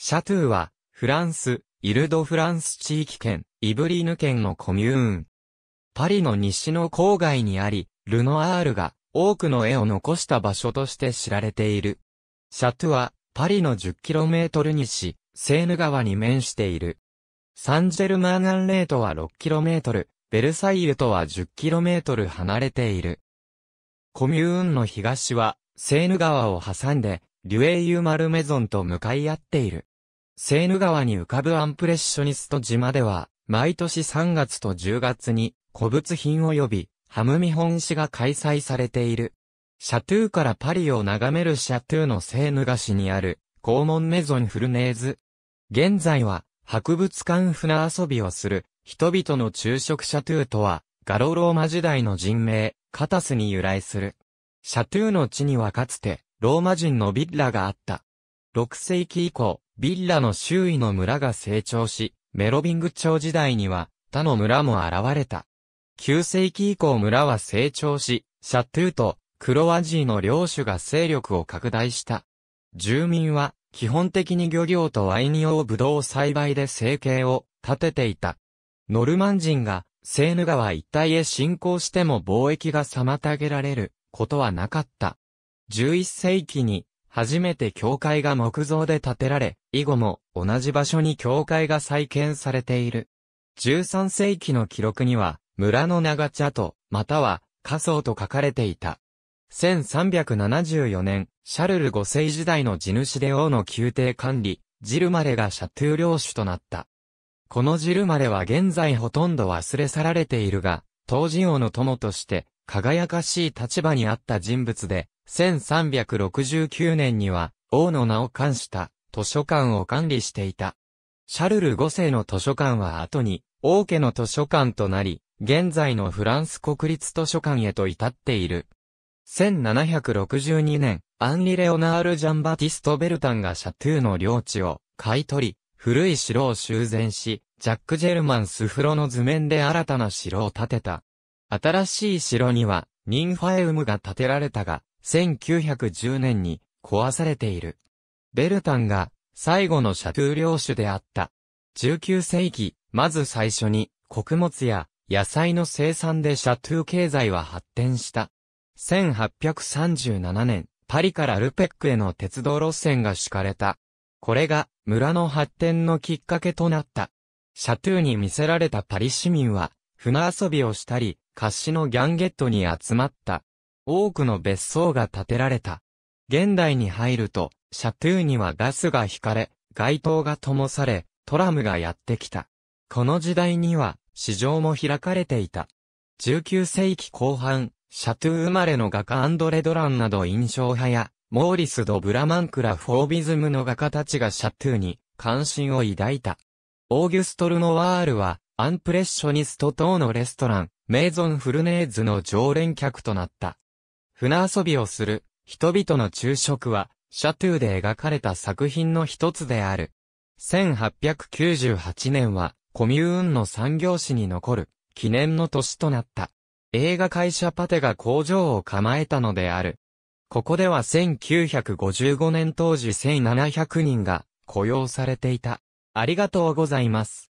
シャトゥーは、フランス、イルドフランス地域圏、イブリーヌ県のコミューン。パリの西の郊外にあり、ルノアールが多くの絵を残した場所として知られている。シャトゥは、パリの 10km 西、セーヌ川に面している。サンジェルマーガンレートは 6km、ベルサイユとは 10km 離れている。コミューンの東は、セーヌ川を挟んで、リュエイユ・マルメゾンと向かい合っている。セーヌ川に浮かぶアンプレッショニスト島では、毎年3月と10月に古物品及びハム見本市が開催されている。シャトゥーからパリを眺めるシャトゥーのセーヌ菓子にある肛門メゾンフルネーズ。現在は博物館船遊びをする人々の昼食シャトゥーとはガロローマ時代の人名カタスに由来する。シャトゥーの地にはかつてローマ人のビッラがあった。6世紀以降、ビッラの周囲の村が成長し、メロビング朝時代には他の村も現れた。9世紀以降村は成長し、シャトゥーとクロアジーの領主が勢力を拡大した。住民は基本的に漁業とワイン用ブドウ栽培で生計を立てていた。ノルマン人がセーヌ川一帯へ侵攻しても貿易が妨げられることはなかった。11世紀に初めて教会が木造で建てられ、以後も同じ場所に教会が再建されている。13世紀の記録には、村の長茶と、または、仮想と書かれていた。1374年、シャルル5世時代の地主で王の宮廷管理、ジルマレがシャトゥー領主となった。このジルマレは現在ほとんど忘れ去られているが、当時王の友として、輝かしい立場にあった人物で、1369年には、王の名を冠した図書館を管理していた。シャルル5世の図書館は後に、王家の図書館となり、現在のフランス国立図書館へと至っている。1762年、アンリ・レオナール・ジャンバティスト・ベルタンがシャトゥーの領地を買い取り、古い城を修繕し、ジャック・ジェルマン・スフロの図面で新たな城を建てた。新しい城には、ニンファエウムが建てられたが、1910年に壊されている。ベルタンが最後のシャトゥー領主であった。19世紀、まず最初に穀物や野菜の生産でシャトゥー経済は発展した。1837年、パリからルペックへの鉄道路線が敷かれた。これが村の発展のきっかけとなった。シャトゥーに見せられたパリ市民は、船遊びをしたり、貸しのギャンゲットに集まった。多くの別荘が建てられた。現代に入ると、シャトゥーにはガスが引かれ、街灯が灯され、トラムがやってきた。この時代には、市場も開かれていた。19世紀後半、シャトゥー生まれの画家アンドレ・ドランなど印象派や、モーリス・ド・ブラマンクラ・フォービズムの画家たちがシャトゥーに関心を抱いた。オーギュストル・ノワールは、アンプレッショニスト等のレストラン、メイゾン・フルネーズの常連客となった。船遊びをする人々の昼食は、シャトゥーで描かれた作品の一つである。1898年は、コミューンの産業史に残る、記念の年となった。映画会社パテが工場を構えたのである。ここでは1955年当時1700人が雇用されていた。ありがとうございます。